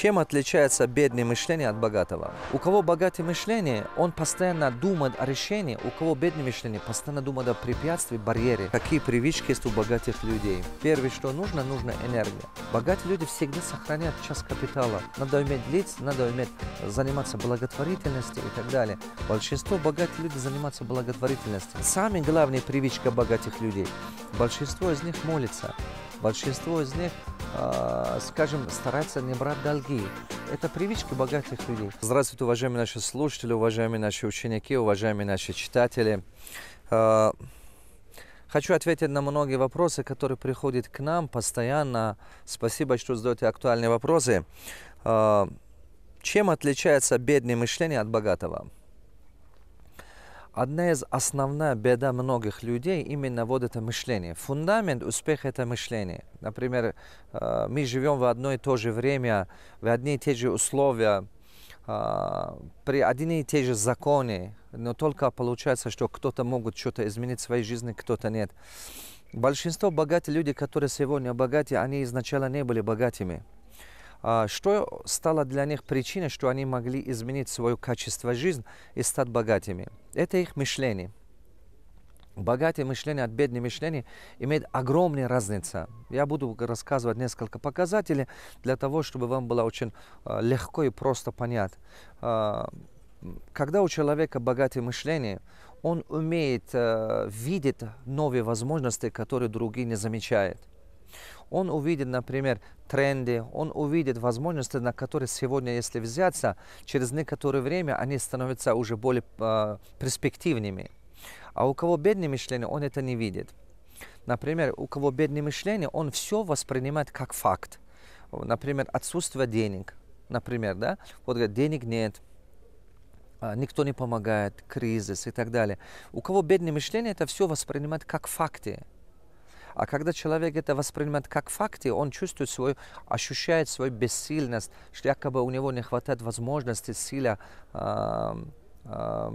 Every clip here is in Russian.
Чем отличается бедное мышление от богатого? У кого богатое мышление, он постоянно думает о решении, у кого бедное мышление, постоянно думает о препятствии, барьере. Какие привычки есть у богатых людей? Первое, что нужно, нужна энергия. Богатые люди всегда сохраняют час капитала. Надо уметь лиц, надо уметь заниматься благотворительностью и так далее. Большинство богатых людей занимаются благотворительностью. Самая главная привычка богатых людей. Большинство из них молится большинство из них, а, скажем, стараются не брать долги. Это привычки богатых людей. Здравствуйте, уважаемые наши слушатели, уважаемые наши ученики, уважаемые наши читатели. А, хочу ответить на многие вопросы, которые приходят к нам постоянно. Спасибо, что задаете актуальные вопросы. А, чем отличается бедное мышление от богатого? одна из основная беда многих людей именно вот это мышление. Фундамент успеха – это мышление. Например, э, мы живем в одно и то же время, в одни и те же условия, э, при одни и те же законы, но только получается, что кто-то могут что-то изменить в своей жизни, кто-то нет. Большинство богатых людей, которые сегодня богаты, они изначально не были богатыми. А, что стало для них причиной, что они могли изменить свое качество жизни и стать богатыми? Это их мышление. Богатые мышление от бедных мышления имеет огромные разницы. Я буду рассказывать несколько показателей для того, чтобы вам было очень а, легко и просто понять. А, когда у человека богатые мышление, он умеет э, видеть новые возможности, которые другие не замечают. Он увидит, например, тренды, он увидит возможности, на которые сегодня, если взяться, через некоторое время они становятся уже более э, перспективными. А у кого бедное мышление, он это не видит. Например, у кого бедное мышление, он все воспринимает как факт. Например, отсутствие денег. Например, да, вот говорит, денег нет, а, никто не помогает, кризис и так далее. У кого бедное мышление, это все воспринимает как факты. А когда человек это воспринимает как факты, он чувствует свою, ощущает свою бессильность, что якобы у него не хватает возможности, силы э, э,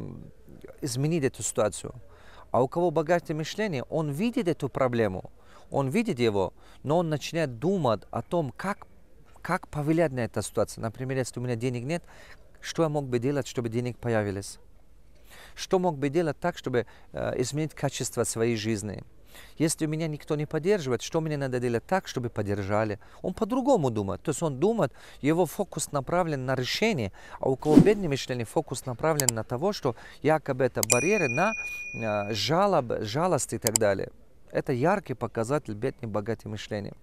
изменить эту ситуацию. А у кого богатое мышление, он видит эту проблему, он видит его, но он начинает думать о том, как, как повлиять на эту ситуацию. Например, если у меня денег нет, что я мог бы делать, чтобы денег появились? Что мог бы делать так, чтобы э, изменить качество своей жизни? Если меня никто не поддерживает, что мне надо делать так, чтобы поддержали? Он по-другому думает. То есть он думает, его фокус направлен на решение, а у кого бедный мышление, фокус направлен на того, что якобы это барьеры на э, жалоб, жалости и так далее. Это яркий показатель бедный богатый мышления.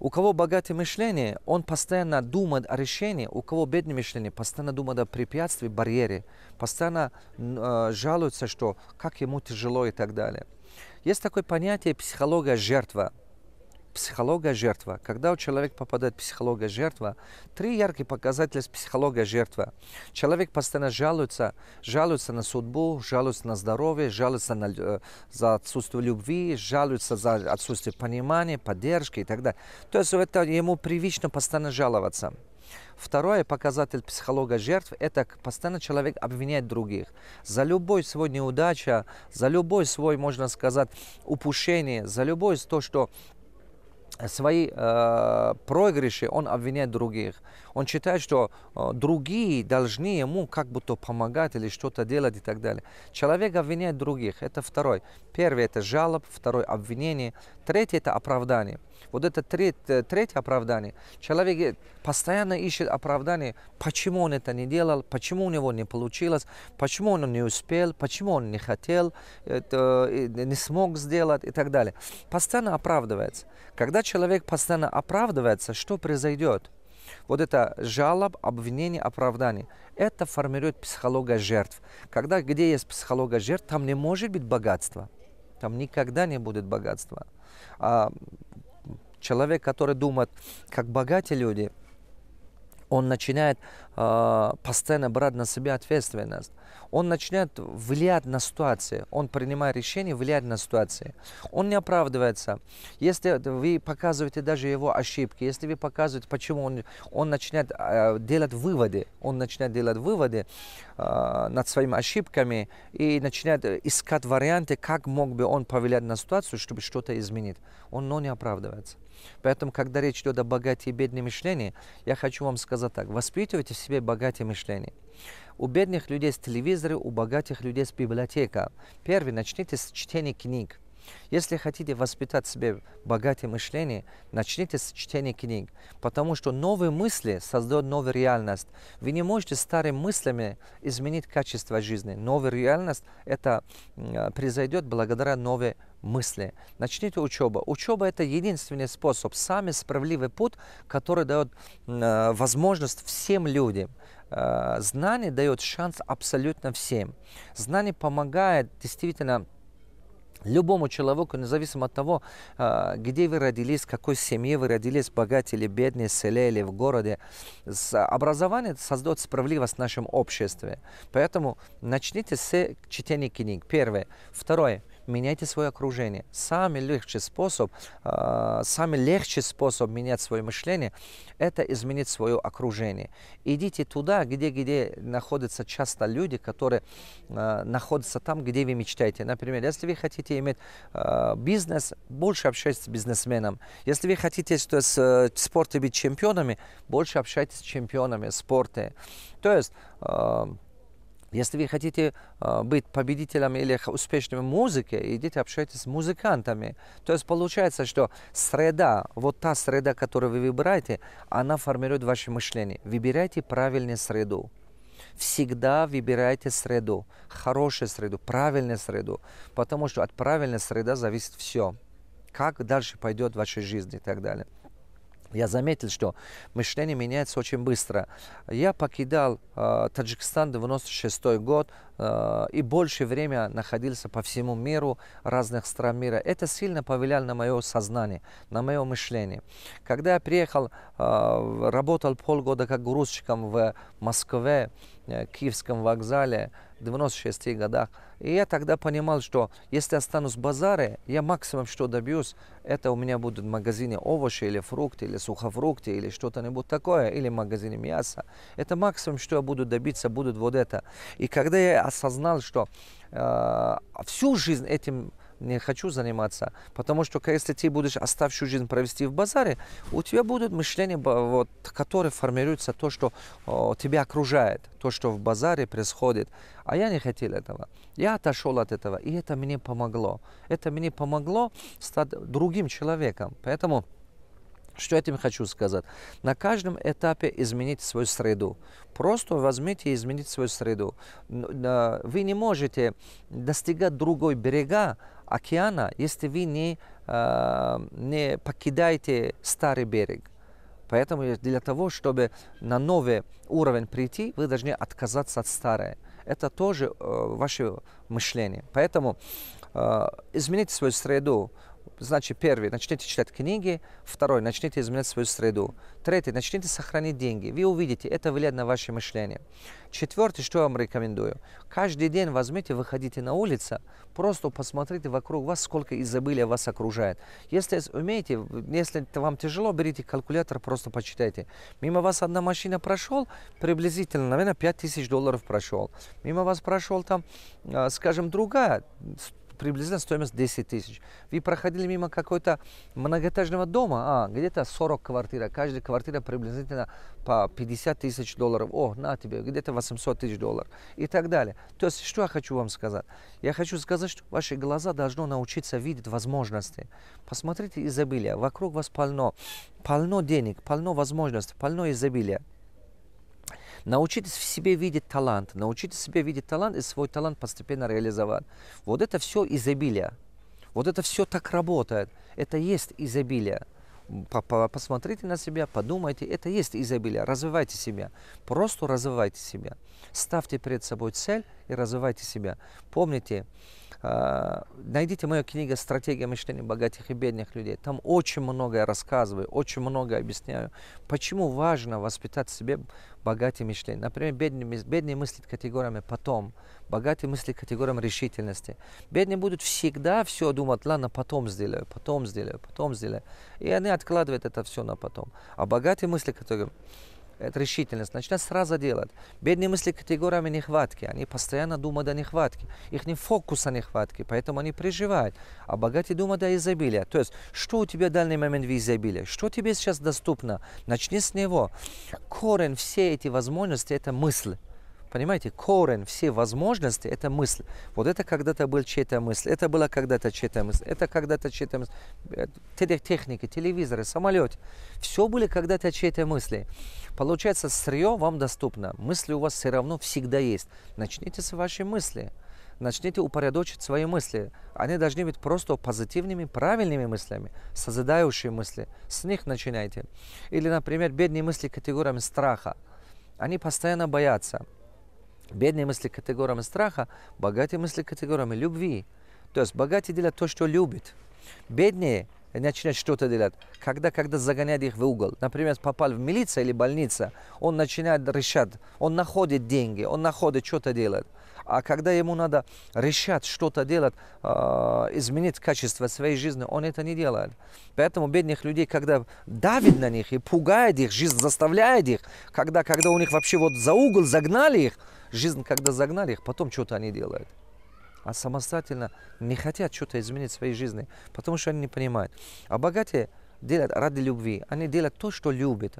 У кого богатое мышление, он постоянно думает о решении. У кого бедное мышление, постоянно думает о препятствии, барьере. Постоянно э, жалуется, что как ему тяжело и так далее. Есть такое понятие психология жертва. Психология жертва. Когда у человека попадает психология жертва, три ярких показателя с психология жертва. Человек постоянно жалуется, жалуется на судьбу, жалуется на здоровье, жалуется на, э, за отсутствие любви, жалуется за отсутствие понимания, поддержки и так далее. То есть это ему привычно постоянно жаловаться. Второй показатель психолога жертв – это постоянно человек обвиняет других. За любой свой неудача, за любой свой, можно сказать, упущение, за любой то, что свои э, проигрыши он обвиняет других. Он считает, что э, другие должны ему как будто помогать или что-то делать и так далее. Человек обвиняет других. Это второй. Первый – это жалоб, второй – обвинение, третий – это оправдание. Вот это третье, э, третье оправдание. Человек э, постоянно ищет оправдание, почему он это не делал, почему у него не получилось, почему он не успел, почему он не хотел, это, не смог сделать и так далее. Постоянно оправдывается. Когда человек постоянно оправдывается, что произойдет? Вот это жалоб, обвинение, оправдание. Это формирует психолога жертв. Когда, где есть психолога жертв, там не может быть богатства. Там никогда не будет богатства. А человек, который думает, как богатые люди – он начинает э, постоянно брать на себя ответственность. Он начинает влиять на ситуацию. Он принимает решение влиять на ситуацию. Он не оправдывается. Если вы показываете даже его ошибки, если вы показываете, почему он, он начинает э, делать выводы, он начинает делать выводы э, над своими ошибками и начинает искать варианты, как мог бы он повлиять на ситуацию, чтобы что-то изменить. Он, но не оправдывается. Поэтому, когда речь идет о богатии и бедном мышлении, я хочу вам сказать так. Воспитывайте в себе богатое мышление. У бедных людей с телевизора, у богатых людей с библиотека. Первый, начните с чтения книг. Если хотите воспитать в себе богатое мышление, начните с чтения книг, потому что новые мысли создают новую реальность. Вы не можете старыми мыслями изменить качество жизни. Новая реальность – это э, произойдет благодаря новой мысли. Начните учеба. Учеба – это единственный способ, самый справедливый путь, который дает э, возможность всем людям. Э, знание дает шанс абсолютно всем. Знание помогает действительно Любому человеку, независимо от того, а, где вы родились, какой семье вы родились, богатые или бедные, в селе или в городе, образование создает справедливость в нашем обществе. Поэтому начните с чтения книг. Первое. Второе меняйте свое окружение. Самый легче способ, э, самый легче способ менять свое мышление – это изменить свое окружение. Идите туда, где, где находятся часто люди, которые э, находятся там, где вы мечтаете. Например, если вы хотите иметь э, бизнес, больше общайтесь с бизнесменом. Если вы хотите что с э, спорта быть чемпионами, больше общайтесь с чемпионами спорта. То есть э, если вы хотите э, быть победителем или успешным в музыке, идите общайтесь с музыкантами. То есть получается, что среда, вот та среда, которую вы выбираете, она формирует ваше мышление. Выбирайте правильную среду. Всегда выбирайте среду, хорошую среду, правильную среду, потому что от правильной среды зависит все, как дальше пойдет ваша жизнь и так далее. Я заметил, что мышление меняется очень быстро. Я покидал э, Таджикистан 96 год э, и больше время находился по всему миру, разных стран мира. Это сильно повлияло на мое сознание, на мое мышление. Когда я приехал, э, работал полгода как грузчиком в Москве, Э, Киевском вокзале в 96 годах. И я тогда понимал, что если останусь в базаре, я максимум что добьюсь, это у меня будут магазины овощи или фрукты, или сухофрукты, или что-то нибудь такое, или магазины мяса. Это максимум, что я буду добиться, будут вот это. И когда я осознал, что э, всю жизнь этим не хочу заниматься, потому что если ты будешь оставшую жизнь провести в базаре, у тебя будут мышление, вот, которое формируется то, что о, тебя окружает, то, что в базаре происходит. А я не хотел этого. Я отошел от этого, и это мне помогло. Это мне помогло стать другим человеком. Поэтому что я этим хочу сказать? На каждом этапе изменить свою среду. Просто возьмите и измените свою среду. Вы не можете достигать другой берега, океана, если вы не, э, не покидаете старый берег. Поэтому для того, чтобы на новый уровень прийти, вы должны отказаться от старого. Это тоже э, ваше мышление. Поэтому э, измените свою среду, Значит, первый, начните читать книги. Второй, начните изменять свою среду. Третий, начните сохранить деньги. Вы увидите, это влияет на ваше мышление. Четвертый, что я вам рекомендую. Каждый день возьмите, выходите на улицу, просто посмотрите вокруг вас, сколько изобилия вас окружает. Если умеете, если вам тяжело, берите калькулятор, просто почитайте. Мимо вас одна машина прошел, приблизительно, наверное, 5000 долларов прошел. Мимо вас прошел там, а, скажем, другая, приблизительно стоимость 10 тысяч. Вы проходили мимо какого то многоэтажного дома, а, где-то 40 квартир, каждая квартира приблизительно по 50 тысяч долларов, о, на тебе, где-то 800 тысяч долларов и так далее. То есть, что я хочу вам сказать? Я хочу сказать, что ваши глаза должны научиться видеть возможности. Посмотрите изобилие, вокруг вас полно, полно денег, полно возможностей, полно изобилия. Научитесь в себе видеть талант, научитесь в себе видеть талант и свой талант постепенно реализовать. Вот это все изобилие. Вот это все так работает. Это есть изобилие. Посмотрите на себя, подумайте. Это есть изобилие. Развивайте себя. Просто развивайте себя. Ставьте перед собой цель и развивайте себя. Помните, а, найдите мою книгу «Стратегия мышления богатых и бедных людей». Там очень многое рассказываю, очень многое объясняю, почему важно воспитать в себе богатые мышление. Например, бедные бедный мыслит категориями «потом», богатые мыслят категориями решительности. Бедные будут всегда все думать, ладно, потом сделаю, потом сделаю, потом сделаю. И они откладывают это все на потом. А богатые мысли категориями Э, решительность, начинают сразу делать. Бедные мысли категориями нехватки, они постоянно думают о нехватке, их не фокуса нехватки, поэтому они переживают. А богатые думают о изобилии, то есть, что у тебя в данный момент в изобилии, что тебе сейчас доступно, начни с него. Корень все эти возможности – это мысль. Понимаете, корень все возможности – это мысль. Вот это когда-то был чья то мысль, это была когда-то чья то мысль, это когда-то чья то мысль. Э, Техники, телевизоры, самолет. Все были когда-то чьи-то мысли. Получается, сырье вам доступно. Мысли у вас все равно всегда есть. Начните с вашей мысли. Начните упорядочить свои мысли. Они должны быть просто позитивными, правильными мыслями, созидающие мысли. С них начинайте. Или, например, бедные мысли категориями страха. Они постоянно боятся – Бедные мысли категориями страха, богатые мысли категориями любви. То есть богатые делают то, что любят. Бедные начинают что-то делать, когда, когда загоняют их в угол. Например, попал в милицию или больницу, он начинает решать, он находит деньги, он находит что-то делать. А когда ему надо решать что-то делать, э, изменить качество своей жизни, он это не делает. Поэтому бедных людей, когда давит на них и пугает их, жизнь заставляет их, когда, когда у них вообще вот за угол загнали их, Жизнь, когда загнали их, потом что-то они делают. А самостоятельно не хотят что-то изменить в своей жизни, потому что они не понимают. А богатые делят ради любви. Они делят то, что любят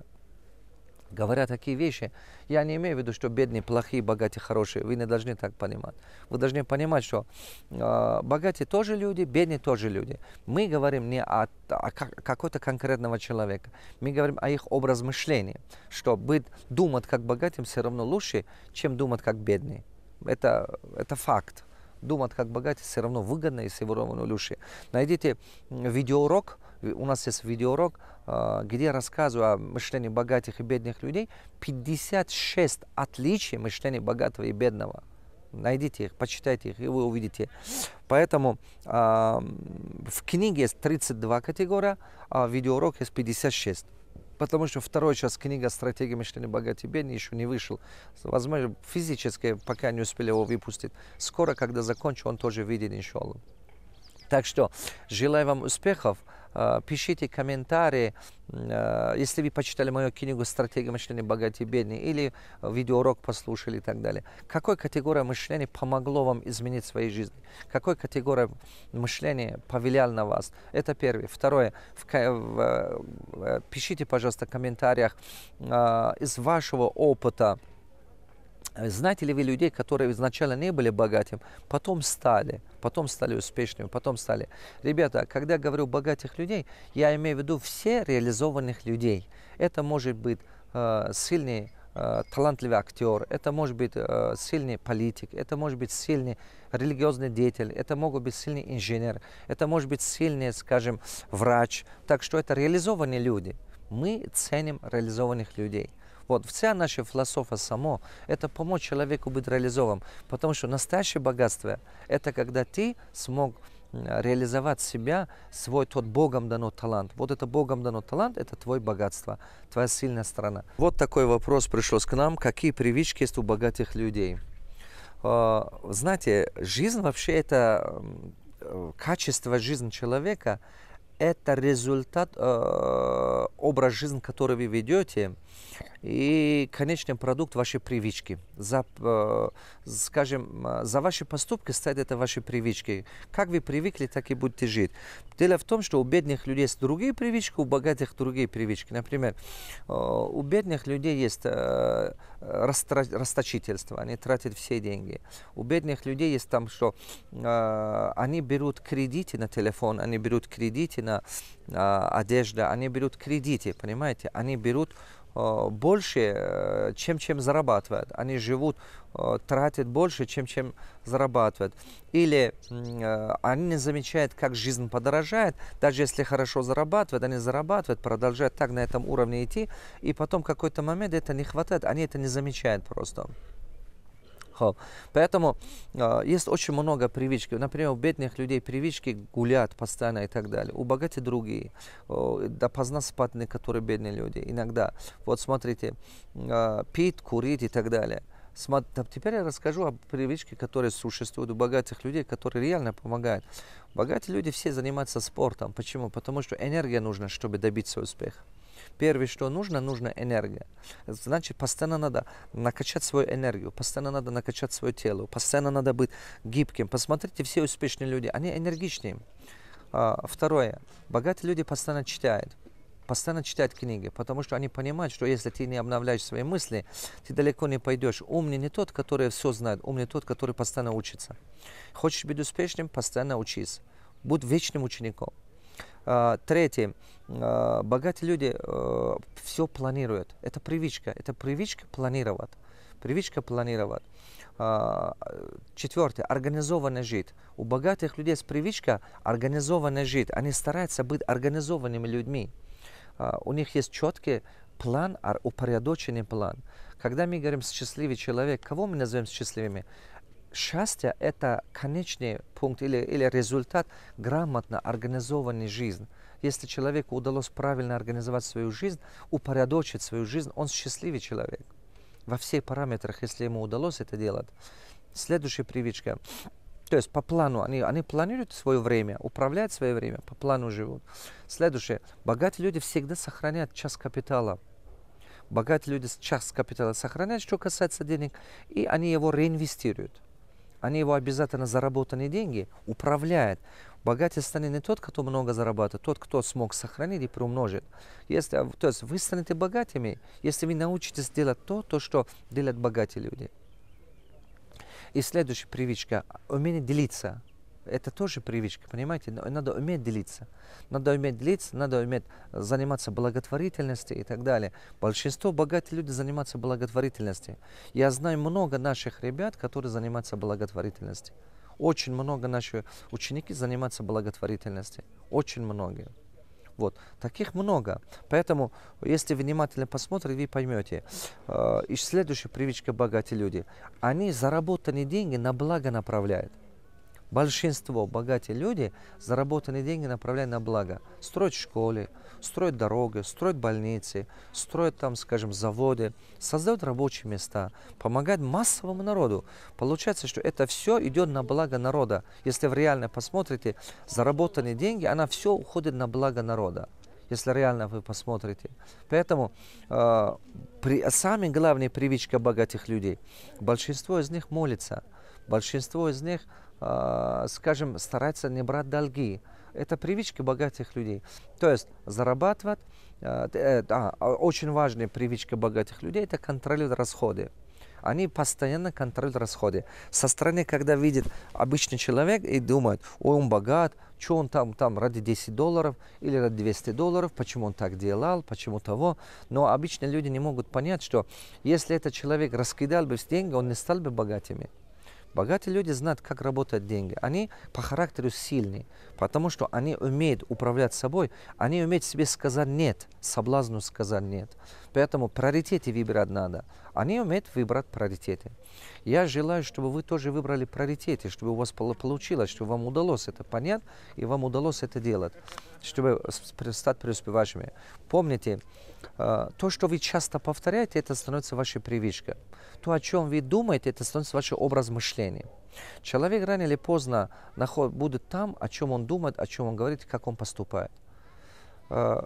говоря такие вещи, я не имею в виду, что бедные плохие, богатые хорошие. Вы не должны так понимать. Вы должны понимать, что э, богатые тоже люди, бедные тоже люди. Мы говорим не о, о какого-то конкретного человека. Мы говорим о их образ мышления. Что быть, думать как богатым все равно лучше, чем думать как бедный. Это, это факт. Думать как богатый все равно выгодно и все равно лучше. Найдите видеоурок, урок у нас есть видеоурок, а, где рассказываю о мышлении богатых и бедных людей. 56 отличий мышления богатого и бедного. Найдите их, почитайте их, и вы увидите. Поэтому э, в книге есть 32 категория, а видеоурок есть 56. Потому что второй час книга «Стратегия мышления богатей и бедней» еще не вышел. Возможно, физически пока не успели его выпустить. Скоро, когда закончу, он тоже видит, иншаллах. Так что желаю вам успехов. Э, пишите комментарии, э, если вы почитали мою книгу «Стратегия мышления богатые и бедные" или видеоурок послушали и так далее. Какой категория мышления помогло вам изменить свои жизни? Какой категория мышления повлияла на вас? Это первое. Второе. в, э, в, пишите, пожалуйста, в комментариях из вашего опыта, Э, знаете ли вы людей, которые изначально не были богатым, потом стали, потом стали успешными, потом стали. Ребята, когда я говорю богатых людей, я имею в виду все реализованных людей. Это может быть э, сильный э, талантливый актер, это может быть э, сильный политик, это может быть сильный религиозный деятель, это могут быть сильный инженер, это может быть сильный, скажем, врач. Так что это реализованные люди. Мы ценим реализованных людей. Вот вся наша философия само – это помочь человеку быть реализованным, потому что настоящее богатство – это когда ты смог реализовать себя, свой тот Богом дано талант. Вот это Богом дано талант, это твое богатство, твоя сильная сторона. Вот такой вопрос пришел к нам, какие привычки есть у богатых людей. А, знаете, жизнь вообще это, качество жизни человека, это результат э, образ жизни, который вы ведете – и конечный продукт вашей привычки. За, э, скажем, э, за ваши поступки стоят это ваши привычки. Как вы привыкли, так и будете жить. Дело в том, что у бедных людей есть другие привычки, у богатых другие привычки. Например, э, у бедных людей есть расточительство, они тратят все деньги. У бедных людей есть там, что они берут кредиты на телефон, они берут кредиты на одежду, они берут кредиты, понимаете? Они берут Э, больше, э, чем, чем зарабатывают. Они живут, э, тратят больше, чем, чем зарабатывают. Или они не замечают, как жизнь подорожает. Даже если хорошо зарабатывают, они зарабатывают, продолжают так на этом уровне идти. И потом какой-то момент это не хватает. Они это не замечают просто. Поэтому э, есть очень много привычки. Например, у бедных людей привычки гулять постоянно и так далее. У богатых другие. Э, допоздна спать некоторые бедные люди иногда. Вот смотрите, э, пить, курить и так далее. Теперь я расскажу о привычке, которая существует у богатых людей, которые реально помогают. Богатые люди все занимаются спортом. Почему? Потому что энергия нужна, чтобы добиться успеха. Первое, что нужно, нужна энергия. Значит, постоянно надо накачать свою энергию, постоянно надо накачать свое тело, постоянно надо быть гибким. Посмотрите, все успешные люди, они энергичнее. А, второе, богатые люди постоянно читают постоянно читают книги, потому что они понимают, что если ты не обновляешь свои мысли, ты далеко не пойдешь. Умный не тот, который все знает, умный тот, который постоянно учится. Хочешь быть успешным, постоянно учись. Будь вечным учеником. А, третье. А, богатые люди э, все планируют. Это привычка. Это привычка планировать. Привычка планировать. А, Четвертое. Организованно жить. У богатых людей с привычка организованно жить. Они стараются быть организованными людьми. У них есть четкий план, упорядоченный план. Когда мы говорим «счастливый человек», кого мы называем счастливыми? счастье – это конечный пункт или, или результат грамотно организованной жизни. Если человеку удалось правильно организовать свою жизнь, упорядочить свою жизнь, он счастливый человек. Во всех параметрах, если ему удалось это делать. Следующая привычка. То есть по плану, они, они планируют свое время, управляют свое время, по плану живут. Следующее. Богатые люди всегда сохраняют час капитала богатые люди час капитала сохраняют, что касается денег, и они его реинвестируют они его обязательно заработанные деньги управляют. Богатый станет не тот, кто много зарабатывает, тот, кто смог сохранить и приумножить. Если, а, то есть вы станете богатыми, если вы научитесь делать то, то что делают богатые люди. И следующая привычка – умение делиться – это тоже привычка, понимаете? Надо уметь делиться. Надо уметь делиться, надо уметь э, заниматься благотворительностью и так далее. Большинство богатых людей занимаются благотворительностью. Я знаю много наших ребят, которые занимаются благотворительностью. Очень много наших ученики занимаются благотворительностью. Очень многие. Вот. Таких много. Поэтому, если внимательно посмотрите, вы поймете. Э, и следующая привычка богатые люди. Они заработанные деньги на благо направляют. Большинство богатые люди заработанные деньги направляют на благо. Строят школы, строят дороги, строят больницы, строят там, скажем, заводы, создают рабочие места, помогают массовому народу. Получается, что это все идет на благо народа. Если вы реально посмотрите, заработанные деньги, она все уходит на благо народа если реально вы посмотрите. Поэтому э, при, самая главная привычка богатых людей, большинство из них молится, большинство из них Э, скажем, стараться не брать долги. Это привычки богатых людей. То есть зарабатывать, э, э, а, очень важная привычка богатых людей – это контролировать расходы они постоянно контролируют расходы. Со стороны, когда видит обычный человек и думает, ой, он богат, что он там, там ради 10 долларов или ради 200 долларов, почему он так делал, почему того. Но обычные люди не могут понять, что если этот человек раскидал бы деньги, он не стал бы богатыми. Богатые люди знают, как работают деньги. Они по характеру сильные, потому что они умеют управлять собой, они умеют себе сказать «нет», соблазну сказать «нет». Поэтому приоритеты выбирать надо. Они умеют выбрать приоритеты. Я желаю, чтобы вы тоже выбрали приоритеты, чтобы у вас получилось, чтобы вам удалось это понять и вам удалось это делать чтобы стать преуспевающими. Помните, э, то, что вы часто повторяете, это становится вашей привычкой. То, о чем вы думаете, это становится вашим образом мышления. Человек рано или поздно наход, будет там, о чем он думает, о чем он говорит, как он поступает. Э,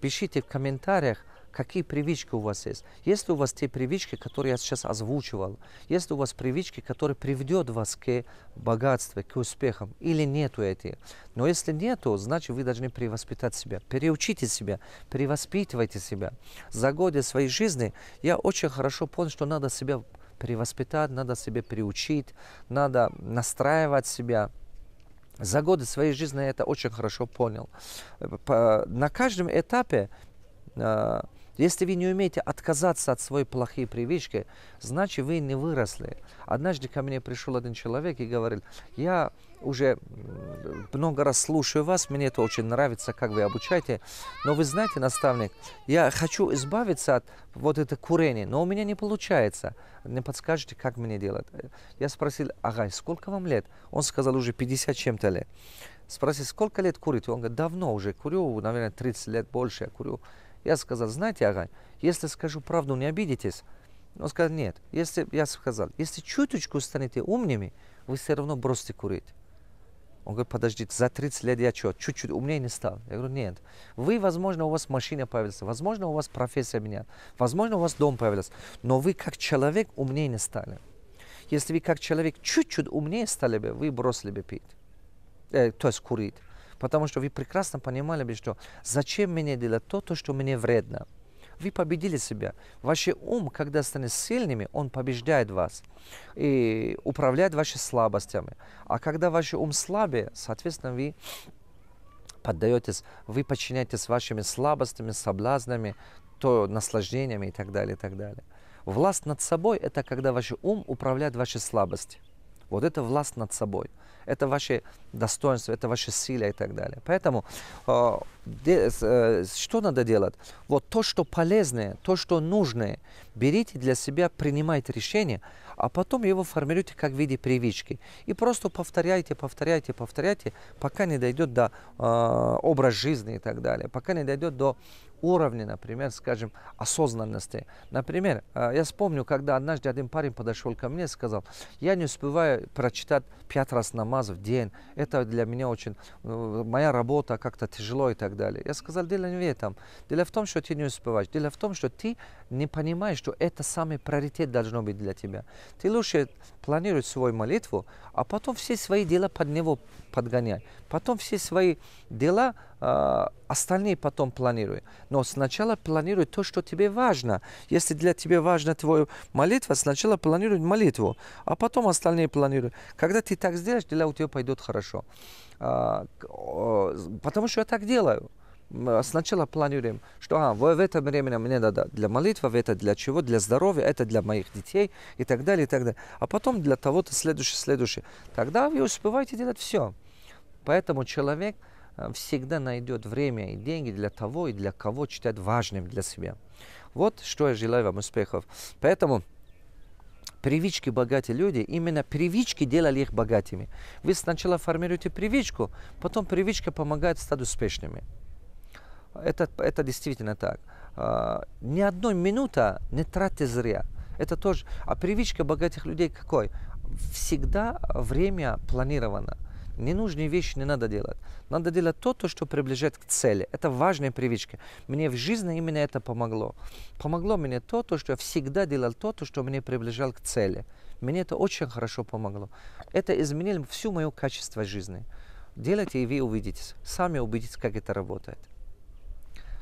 пишите в комментариях, какие привычки у вас есть. Есть ли у вас те привычки, которые я сейчас озвучивал, Есть ли у вас привычки, которые приведет вас к богатству, к успехам, или нету эти? Но если нету, значит вы должны превоспитать себя, переучите себя, перевоспитывайте себя. За годы своей жизни я очень хорошо понял, что надо себя перевоспитать, надо себя приучить, надо настраивать себя. За годы своей жизни я это очень хорошо понял. Э, на каждом этапе э, если вы не умеете отказаться от своей плохой привычки, значит вы не выросли. Однажды ко мне пришел один человек и говорил, я уже много раз слушаю вас, мне это очень нравится, как вы обучаете, но вы знаете, наставник, я хочу избавиться от вот это курения, но у меня не получается. Не подскажете, как мне делать? Я спросил, ага, сколько вам лет? Он сказал, уже 50 чем-то лет. Спросил, сколько лет курите? Он говорит, давно уже курю, наверное, 30 лет больше я курю. Я сказал, знаете, Агань, если скажу правду, не обидитесь? Он сказал, нет. Если, я сказал, если чуточку станете умными, вы все равно бросите курить. Он говорит, подождите, за 30 лет я что, чуть-чуть умнее не стал? Я говорю, нет. Вы, возможно, у вас машина появилась, возможно, у вас профессия меня, возможно, у вас дом появился, но вы как человек умнее не стали. Если вы как человек чуть-чуть умнее стали бы, вы бросили бы пить, э, то есть курить. Потому что вы прекрасно понимали бы, что зачем мне делать то, то что мне вредно. Вы победили себя. Ваш ум, когда станет сильными, он побеждает вас и управляет вашими слабостями. А когда ваш ум слабее, соответственно, вы поддаетесь, вы подчиняетесь вашими слабостями, соблазнами, то наслаждениями и так далее, и так далее. Власть над собой – это когда ваш ум управляет вашей слабостью. Вот это власть над собой это ваши достоинства, это ваши силы и так далее. Поэтому а, Э, что надо делать? Вот то, что полезное, то, что нужное, берите для себя, принимайте решение, а потом его формируйте как в виде привычки. И просто повторяйте, повторяйте, повторяйте, пока не дойдет до э, образа жизни и так далее, пока не дойдет до уровня, например, скажем, осознанности. Например, э, я вспомню, когда однажды один парень подошел ко мне и сказал, я не успеваю прочитать пять раз намаз в день, это для меня очень, э, моя работа как-то тяжело и так далее далее. Я сказал, дело не в этом. Дело в том, что ты не успеваешь. Дело в том, что ты не понимаешь, что это самый приоритет должно быть для тебя. Ты лучше планируешь свою молитву, а потом все свои дела под него подгоняй. Потом все свои дела а, остальные потом планируй. Но сначала планируй то, что тебе важно. Если для тебя важна твоя молитва, сначала планируй молитву, а потом остальные планируй. Когда ты так сделаешь, дела у тебя пойдут хорошо. А, потому что я так делаю а сначала планируем, что а, в это время мне надо для молитвы, это для чего, для здоровья, это для моих детей и так далее, и так далее. А потом для того-то следующее, следующее. Тогда вы успеваете делать все. Поэтому человек – Э, всегда найдет время и деньги для того и для кого считает важным для себя. Вот что я желаю вам успехов. Поэтому привычки богатые люди, именно привычки делали их богатыми. Вы сначала формируете привычку, потом привычка помогает стать успешными. Это, это действительно так. А, ни одной минуты не тратьте зря. Это тоже. А привычка богатых людей какой? Всегда время планировано. Ненужные вещи не надо делать. Надо делать то, то, что приближает к цели. Это важные привычки. Мне в жизни именно это помогло. Помогло мне то, то, что я всегда делал то, то, что мне приближало к цели. Мне это очень хорошо помогло. Это изменило всю мое качество жизни. Делайте, и вы увидите. Сами увидите, как это работает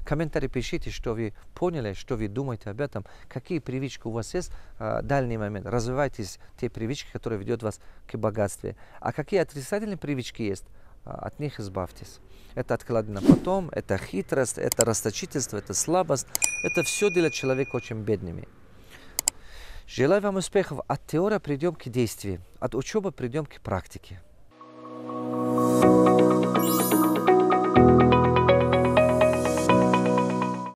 комментарии пишите, что вы поняли, что вы думаете об этом, какие привычки у вас есть а, в дальний момент. Развивайтесь те привычки, которые ведут вас к богатству. А какие отрицательные привычки есть, а, от них избавьтесь. Это откладно потом, это хитрость, это расточительство, это слабость. Это все для человека очень бедными. Желаю вам успехов. От теории придем к действию, от учебы придем к практике. thank you